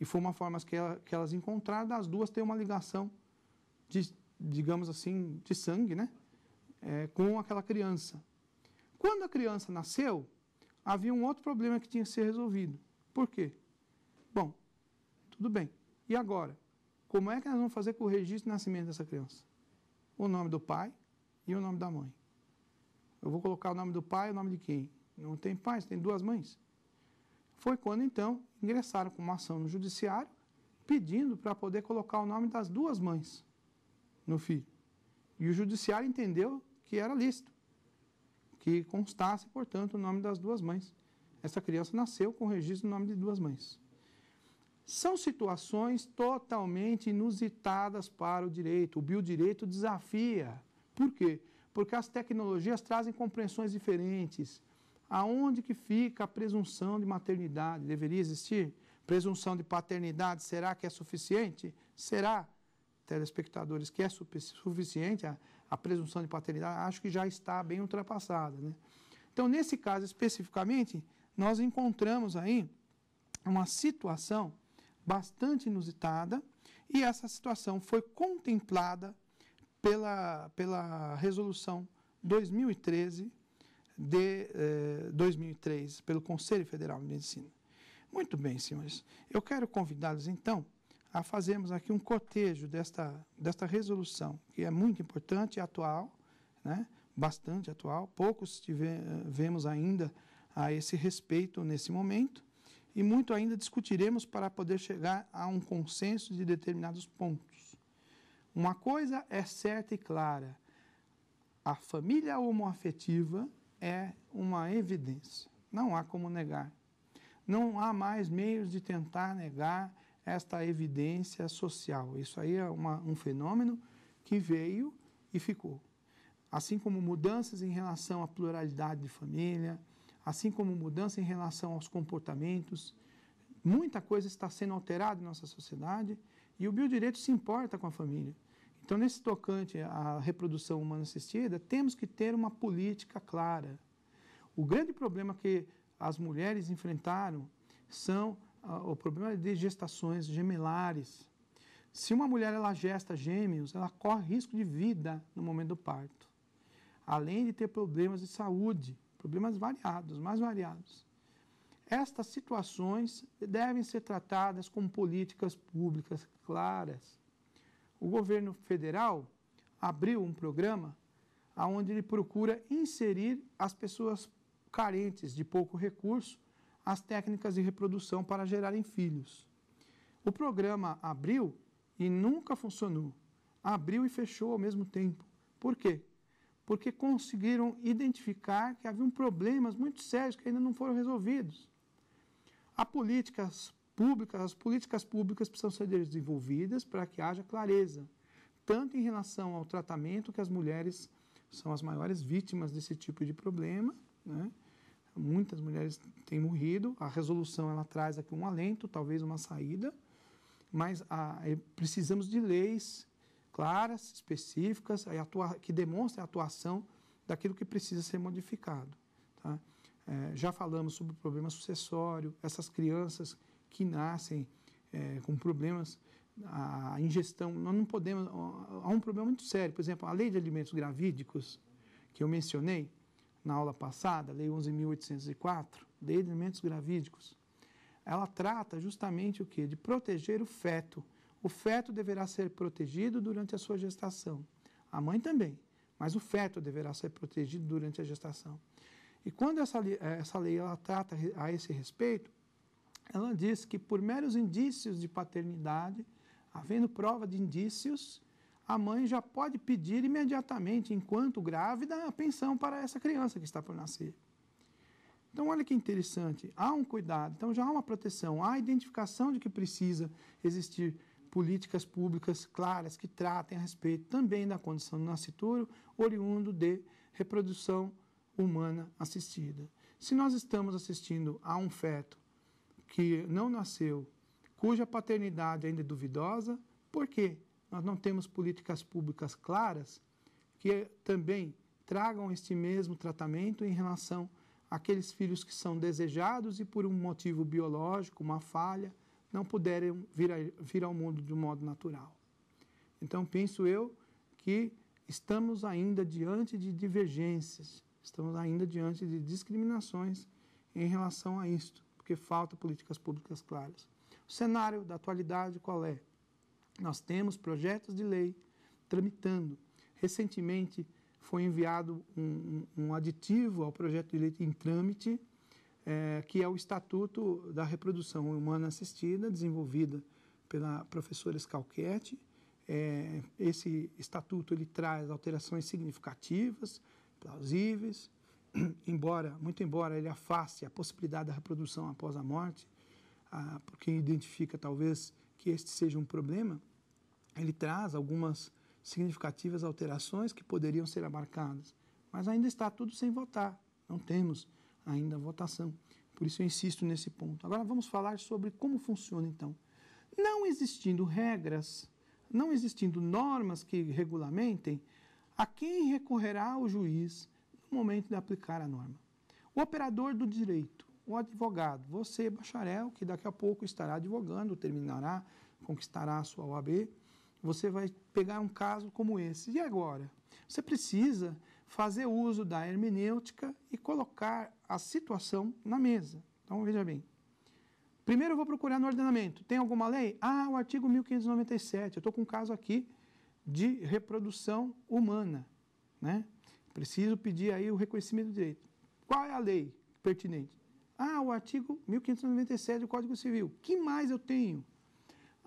E foi uma forma que, ela, que elas encontraram das duas ter uma ligação, de, digamos assim, de sangue, né? É, com aquela criança. Quando a criança nasceu, havia um outro problema que tinha que ser resolvido. Por quê? Bom, tudo bem. E agora? Como é que nós vamos fazer com o registro de nascimento dessa criança? O nome do pai e o nome da mãe. Eu vou colocar o nome do pai e o nome de quem? Não tem pai, tem duas mães. Foi quando então ingressaram com uma ação no judiciário pedindo para poder colocar o nome das duas mães no filho. E o judiciário entendeu que era lícito, que constasse, portanto, o nome das duas mães. Essa criança nasceu com o registro do nome de duas mães. São situações totalmente inusitadas para o direito. O biodireito desafia. Por quê? Porque as tecnologias trazem compreensões diferentes. Aonde que fica a presunção de maternidade? Deveria existir? Presunção de paternidade, será que é suficiente? Será, telespectadores, que é suficiente a, a presunção de paternidade? Acho que já está bem ultrapassada. Né? Então, nesse caso especificamente, nós encontramos aí uma situação bastante inusitada, e essa situação foi contemplada pela, pela resolução 2013 de eh, 2003 pelo Conselho Federal de Medicina. Muito bem, senhores. Eu quero convidá-los então a fazermos aqui um cotejo desta, desta resolução, que é muito importante e atual, né? bastante atual. Poucos tive, eh, vemos ainda a esse respeito nesse momento e muito ainda discutiremos para poder chegar a um consenso de determinados pontos. Uma coisa é certa e clara: a família homoafetiva é uma evidência. Não há como negar. Não há mais meios de tentar negar esta evidência social. Isso aí é uma, um fenômeno que veio e ficou. Assim como mudanças em relação à pluralidade de família, assim como mudança em relação aos comportamentos. Muita coisa está sendo alterada em nossa sociedade e o biodireito se importa com a família. Então, nesse tocante à reprodução humana assistida, temos que ter uma política clara. O grande problema que as mulheres enfrentaram são ah, o problema de gestações gemelares. Se uma mulher ela gesta gêmeos, ela corre risco de vida no momento do parto, além de ter problemas de saúde problemas variados, mais variados. Estas situações devem ser tratadas com políticas públicas claras. O governo federal abriu um programa onde ele procura inserir as pessoas carentes de pouco recurso as técnicas de reprodução para gerarem filhos. O programa abriu e nunca funcionou. Abriu e fechou ao mesmo tempo. Por quê? porque conseguiram identificar que haviam problemas muito sérios que ainda não foram resolvidos. As políticas públicas, as políticas públicas precisam ser desenvolvidas para que haja clareza, tanto em relação ao tratamento que as mulheres são as maiores vítimas desse tipo de problema, né? Muitas mulheres têm morrido, a resolução ela traz aqui um alento, talvez uma saída, mas a, ah, precisamos de leis claras, específicas, que demonstrem a atuação daquilo que precisa ser modificado. Tá? É, já falamos sobre o problema sucessório, essas crianças que nascem é, com problemas, a ingestão, nós não podemos, há um problema muito sério, por exemplo, a lei de alimentos gravídicos, que eu mencionei na aula passada, lei 11.804, lei de alimentos gravídicos, ela trata justamente o que? De proteger o feto o feto deverá ser protegido durante a sua gestação. A mãe também, mas o feto deverá ser protegido durante a gestação. E quando essa, eh, essa lei ela trata a esse respeito, ela diz que por meros indícios de paternidade, havendo prova de indícios, a mãe já pode pedir imediatamente, enquanto grávida, a pensão para essa criança que está por nascer. Então, olha que interessante, há um cuidado, então já há uma proteção, há a identificação de que precisa existir políticas públicas claras que tratem a respeito também da condição do nascituro, oriundo de reprodução humana assistida. Se nós estamos assistindo a um feto que não nasceu, cuja paternidade ainda é duvidosa, por que Nós não temos políticas públicas claras que também tragam este mesmo tratamento em relação àqueles filhos que são desejados e por um motivo biológico, uma falha, não puderam vir, a, vir ao mundo de um modo natural. Então, penso eu que estamos ainda diante de divergências, estamos ainda diante de discriminações em relação a isto, porque falta políticas públicas claras. O cenário da atualidade qual é? Nós temos projetos de lei tramitando. Recentemente foi enviado um, um aditivo ao projeto de lei em trâmite, é, que é o Estatuto da Reprodução Humana Assistida, desenvolvida pela professora Scalchetti. É, esse estatuto ele traz alterações significativas, plausíveis, embora muito embora ele afaste a possibilidade da reprodução após a morte, ah, porque identifica talvez que este seja um problema, ele traz algumas significativas alterações que poderiam ser abarcadas, mas ainda está tudo sem votar. Não temos ainda a votação. Por isso eu insisto nesse ponto. Agora vamos falar sobre como funciona então. Não existindo regras, não existindo normas que regulamentem, a quem recorrerá o juiz no momento de aplicar a norma? O operador do direito, o advogado, você, bacharel, que daqui a pouco estará advogando, terminará, conquistará a sua OAB, você vai pegar um caso como esse. E agora? Você precisa fazer uso da hermenêutica e colocar a situação na mesa. Então, veja bem. Primeiro eu vou procurar no ordenamento. Tem alguma lei? Ah, o artigo 1597. Eu estou com um caso aqui de reprodução humana. Né? Preciso pedir aí o reconhecimento do direito. Qual é a lei pertinente? Ah, o artigo 1597 do Código Civil. Que mais eu tenho?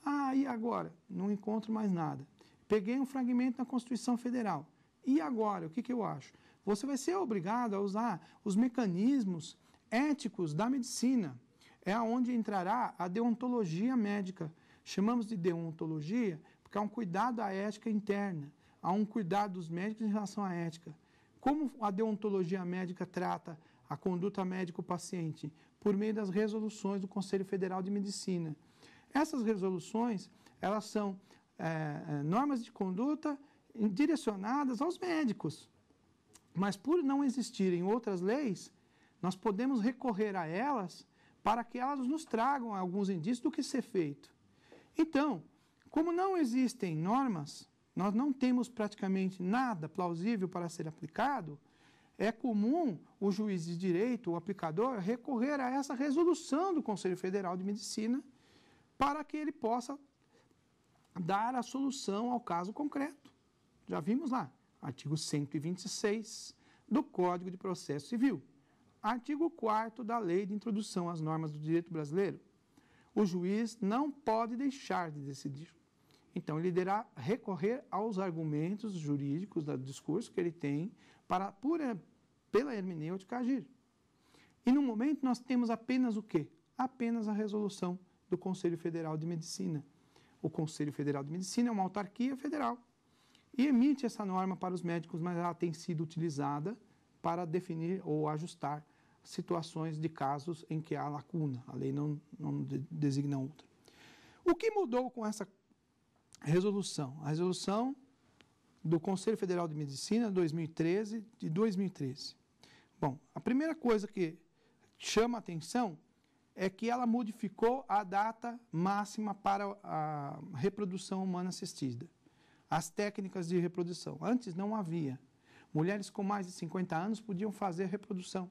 Ah, e agora? Não encontro mais nada. Peguei um fragmento na Constituição Federal. E agora? O que, que eu acho? você vai ser obrigado a usar os mecanismos éticos da medicina. É onde entrará a deontologia médica. Chamamos de deontologia porque há um cuidado à ética interna, há um cuidado dos médicos em relação à ética. Como a deontologia médica trata a conduta médico-paciente? Por meio das resoluções do Conselho Federal de Medicina. Essas resoluções, elas são é, normas de conduta direcionadas aos médicos. Mas por não existirem outras leis, nós podemos recorrer a elas para que elas nos tragam alguns indícios do que ser feito. Então, como não existem normas, nós não temos praticamente nada plausível para ser aplicado, é comum o juiz de direito, o aplicador, recorrer a essa resolução do Conselho Federal de Medicina para que ele possa dar a solução ao caso concreto. Já vimos lá artigo 126 do Código de Processo Civil, artigo 4 da Lei de Introdução às Normas do Direito Brasileiro. O juiz não pode deixar de decidir. Então, ele deverá recorrer aos argumentos jurídicos do discurso que ele tem para, pura pela hermenêutica, agir. E no momento nós temos apenas o quê? Apenas a resolução do Conselho Federal de Medicina. O Conselho Federal de Medicina é uma autarquia federal e emite essa norma para os médicos, mas ela tem sido utilizada para definir ou ajustar situações de casos em que há lacuna. A lei não, não designa outra. O que mudou com essa resolução? A resolução do Conselho Federal de Medicina 2013 de 2013. Bom, a primeira coisa que chama atenção é que ela modificou a data máxima para a reprodução humana assistida as técnicas de reprodução. Antes não havia. Mulheres com mais de 50 anos podiam fazer reprodução.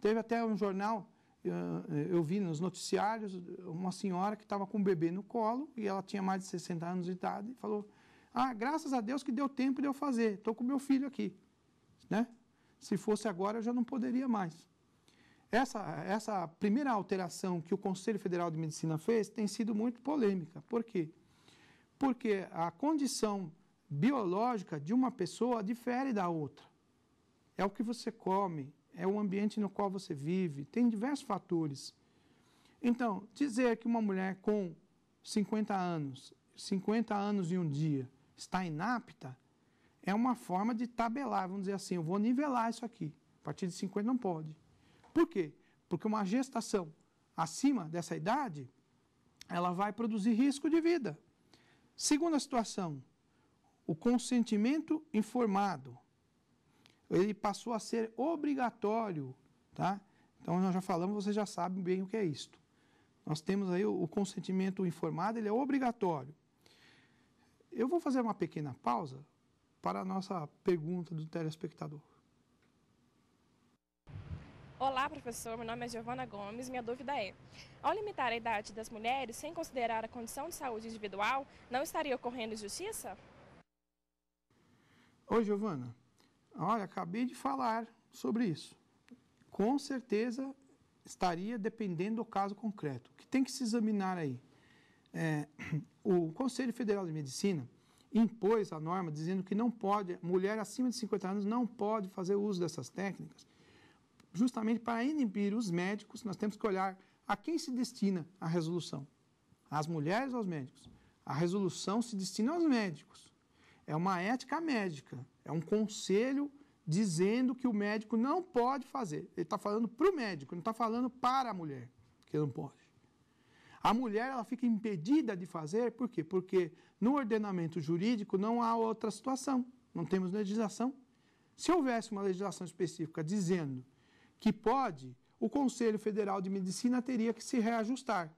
Teve até um jornal, eh, eu vi nos noticiários, uma senhora que estava com um bebê no colo e ela tinha mais de 60 anos de idade e falou: Ah, graças a Deus que deu tempo de eu fazer, estou com meu filho aqui. Né? Se fosse agora, eu já não poderia mais. Essa, essa primeira alteração que o Conselho Federal de Medicina fez tem sido muito polêmica. Por quê? porque a condição biológica de uma pessoa difere da outra. É o que você come, é o ambiente no qual você vive, tem diversos fatores. Então, dizer que uma mulher com 50 anos, 50 anos e um dia, está inapta, é uma forma de tabelar, vamos dizer assim, eu vou nivelar isso aqui. A partir de 50 não pode. Por quê? Porque uma gestação acima dessa idade, ela vai produzir risco de vida. Segunda situação, o consentimento informado. Ele passou a ser obrigatório, tá? Então nós já falamos, vocês já sabem bem o que é isto. Nós temos aí o consentimento informado, ele é obrigatório. Eu vou fazer uma pequena pausa para a nossa pergunta do telespectador. Olá, professor. Meu nome é Giovana Gomes. Minha dúvida é: ao limitar a idade das mulheres sem considerar a condição de saúde individual, não estaria ocorrendo injustiça? Oi, Giovana. Olha, acabei de falar sobre isso. Com certeza estaria dependendo do caso concreto. O que tem que se examinar aí? É, o Conselho Federal de Medicina impôs a norma dizendo que não pode, mulher acima de 50 anos não pode fazer uso dessas técnicas justamente para inibir os médicos, nós temos que olhar a quem se destina a resolução. Às mulheres ou aos médicos? A resolução se destina aos médicos. É uma ética médica, é um conselho dizendo que o médico não pode fazer. Ele está falando para o médico, não está falando para a mulher, que não pode. A mulher ela fica impedida de fazer, por quê? Porque no ordenamento jurídico não há outra situação, não temos legislação. Se houvesse uma legislação específica dizendo que pode, o Conselho Federal de Medicina teria que se reajustar.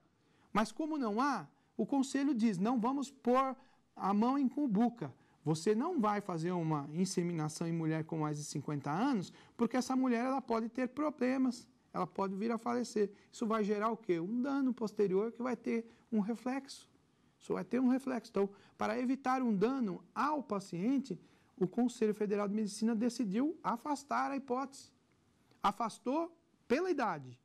Mas como não há, o Conselho diz: não vamos pôr a mão em cumbuca. Você não vai fazer uma inseminação em mulher com mais de 50 anos, porque essa mulher ela pode ter problemas, ela pode vir a falecer. Isso vai gerar o quê? Um dano posterior que vai ter um reflexo. Isso vai ter um reflexo. Então, para evitar um dano ao paciente, o Conselho Federal de Medicina decidiu afastar a hipótese. Afastou pela idade.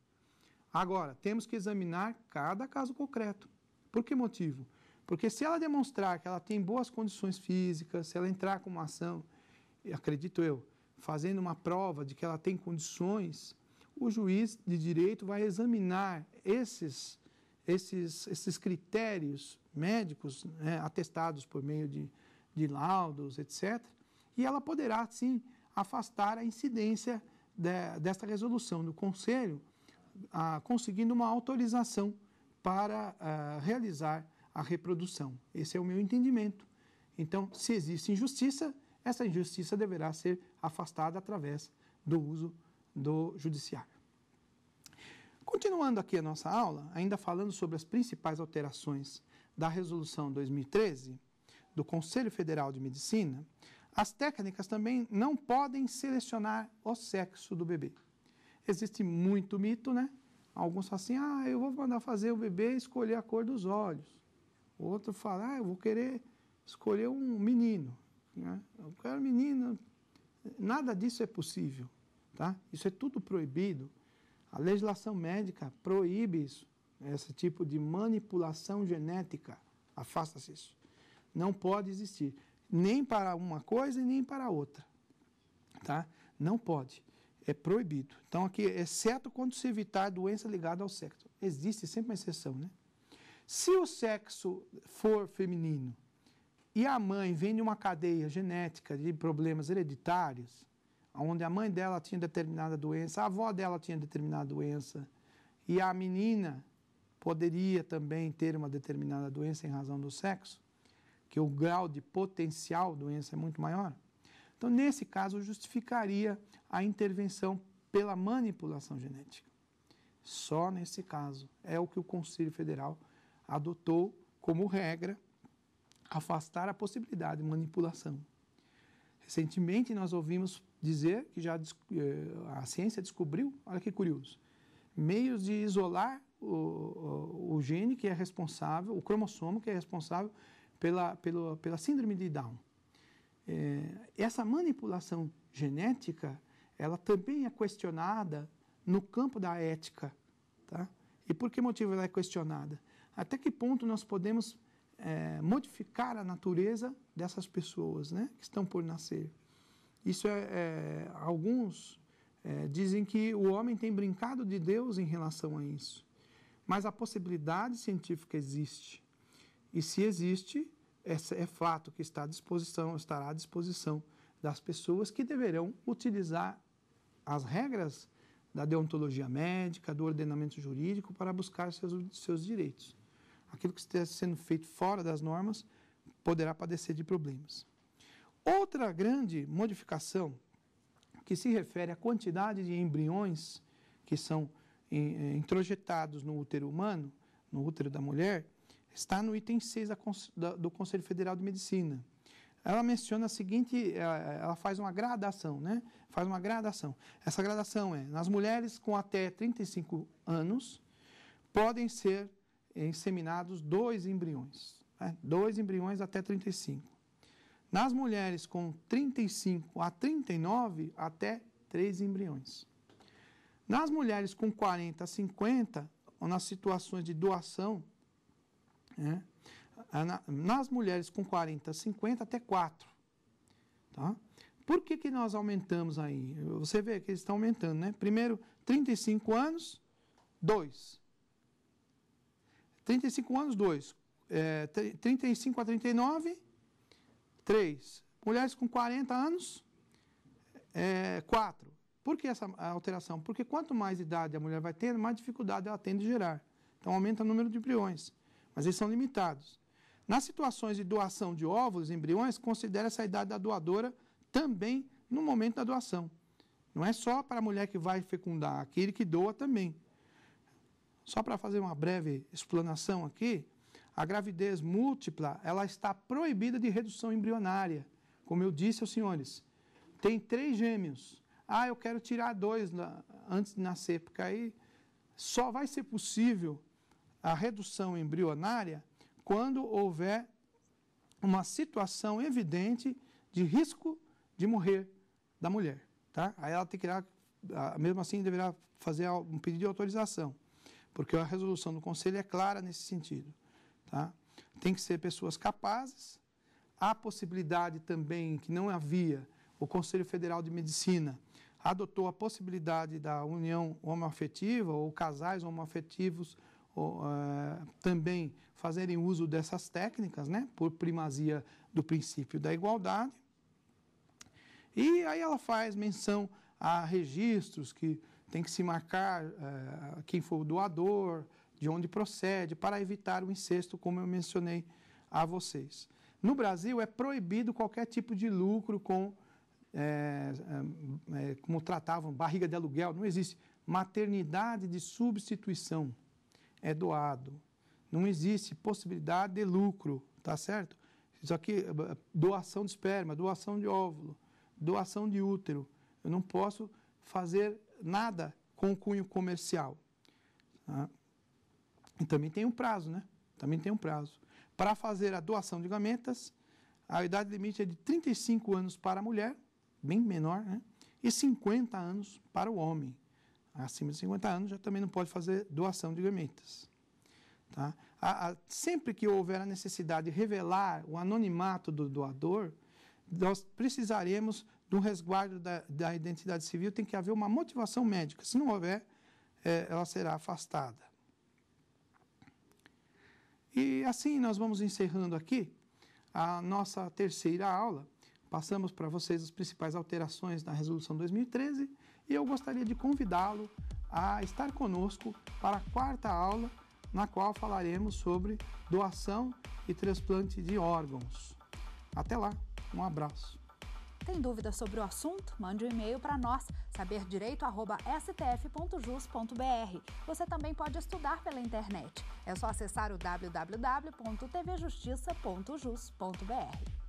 Agora, temos que examinar cada caso concreto. Por que motivo? Porque se ela demonstrar que ela tem boas condições físicas, se ela entrar com uma ação, acredito eu, fazendo uma prova de que ela tem condições, o juiz de direito vai examinar esses, esses, esses critérios médicos né, atestados por meio de, de laudos, etc. E ela poderá, sim, afastar a incidência de, desta resolução do Conselho, a, ah, conseguindo uma autorização para a, ah, realizar a reprodução. Esse é o meu entendimento. Então, se existe injustiça, essa injustiça deverá ser afastada através do uso do judiciário. Continuando aqui a nossa aula, ainda falando sobre as principais alterações da Resolução 2013 do Conselho Federal de Medicina, as técnicas também não podem selecionar o sexo do bebê. Existe muito mito, né? Alguns falam assim: ah, eu vou mandar fazer o bebê escolher a cor dos olhos. O outro fala: ah, eu vou querer escolher um menino. Né? Eu quero menino. Nada disso é possível. Tá? Isso é tudo proibido. A legislação médica proíbe isso, esse tipo de manipulação genética. Afasta-se isso. Não pode existir nem para uma coisa e nem para outra. Tá? Não pode. É proibido. Então, aqui, exceto quando se evitar doença ligada ao sexo. Existe sempre uma exceção, né? Se o sexo for feminino e a mãe vem de uma cadeia genética de problemas hereditários, onde a mãe dela tinha determinada doença, a avó dela tinha determinada doença, e a menina poderia também ter uma determinada doença em razão do sexo, que o grau de potencial doença é muito maior. Então, nesse caso, justificaria a intervenção pela manipulação genética. Só nesse caso é o que o Conselho Federal adotou como regra afastar a possibilidade de manipulação. Recentemente nós ouvimos dizer que já eh, a ciência descobriu, olha que curioso, meios de isolar o, o, o gene que é responsável, o cromossomo que é responsável pela, pela, pela síndrome de Down. É, essa manipulação genética, ela também é questionada no campo da ética. Tá? E por que motivo ela é questionada? Até que ponto nós podemos é, modificar a natureza dessas pessoas né, que estão por nascer? Isso é, é alguns é, dizem que o homem tem brincado de Deus em relação a isso. Mas a possibilidade científica existe. E se existe, é fato que está à disposição, estará à disposição das pessoas que deverão utilizar as regras da deontologia médica, do ordenamento jurídico para buscar seus, seus direitos. Aquilo que estiver sendo feito fora das normas poderá padecer de problemas. Outra grande modificação que se refere à quantidade de embriões que são eh, introjetados no útero humano, no útero da mulher, está no item 6 do Conselho Federal de Medicina. Ela menciona a seguinte, é, ela faz uma gradação, né? Faz uma gradação. Essa gradação é, nas mulheres com até 35 anos, podem ser inseminados dois embriões, né? dois embriões até 35. Nas mulheres com 35 a 39, até três embriões. Nas mulheres com 40 a 50, nas situações de doação né? Nas mulheres com 40, 50 até 4. Tá? Por que, que nós aumentamos aí? Você vê que eles estão aumentando, né? Primeiro, 35 anos, 2. 35 anos, 2. É, 35 a 39, 3. Mulheres com 40 anos, é, 4. Por que essa alteração? Porque quanto mais idade a mulher vai ter, mais dificuldade ela tem de gerar. Então aumenta o número de embriões mas eles são limitados. Nas situações de doação de óvulos, embriões, considera-se a idade da doadora também no momento da doação. Não é só para a mulher que vai fecundar, aquele que doa também. Só para fazer uma breve explanação aqui, a gravidez múltipla, ela está proibida de redução embrionária. Como eu disse aos senhores, tem três gêmeos. Ah, eu quero tirar dois antes de nascer, porque aí só vai ser possível a redução embrionária quando houver uma situação evidente de risco de morrer da mulher. Tá? Aí ela tem que mesmo assim, deverá fazer um pedido de autorização, porque a resolução do conselho é clara nesse sentido. Tá? Tem que ser pessoas capazes. Há possibilidade também, que não havia, o Conselho Federal de Medicina adotou a possibilidade da união homoafetiva ou casais homoafetivos eh, também fazerem uso dessas técnicas, né, por primazia do princípio da igualdade. E aí ela faz menção a registros que tem que se marcar eh, quem for o doador, de onde procede, para evitar o incesto, como eu mencionei a vocês. No Brasil é proibido qualquer tipo de lucro com, é, é, como tratavam, barriga de aluguel, não existe. Maternidade de substituição é doado. Não existe possibilidade de lucro, tá certo? Isso aqui, eh, doação de esperma, doação de óvulo, doação de útero. Eu não posso fazer nada com cunho comercial. Tá? E também tem um prazo, né? Também tem um prazo. Para fazer a doação de gametas, a idade limite é de 35 anos para a mulher, bem menor, né? E 50 anos para o homem acima de 50 anos já também não pode fazer doação de gametas. Tá? A, a, sempre que houver a necessidade de revelar o anonimato do doador, nós precisaremos do resguardo da, da identidade civil, tem que haver uma motivação médica. Se não houver, é, ela será afastada. E assim nós vamos encerrando aqui a nossa terceira aula. Passamos para vocês as principais alterações na Resolução 2013 e eu gostaria de convidá-lo a estar conosco para a quarta aula, na qual falaremos sobre doação e transplante de órgãos. Até lá, um abraço. Tem dúvidas sobre o assunto? Mande um e-mail para nós, saberdireito.stf.jus.br. Você também pode estudar pela internet. É só acessar o www.tvjustiça.jus.br.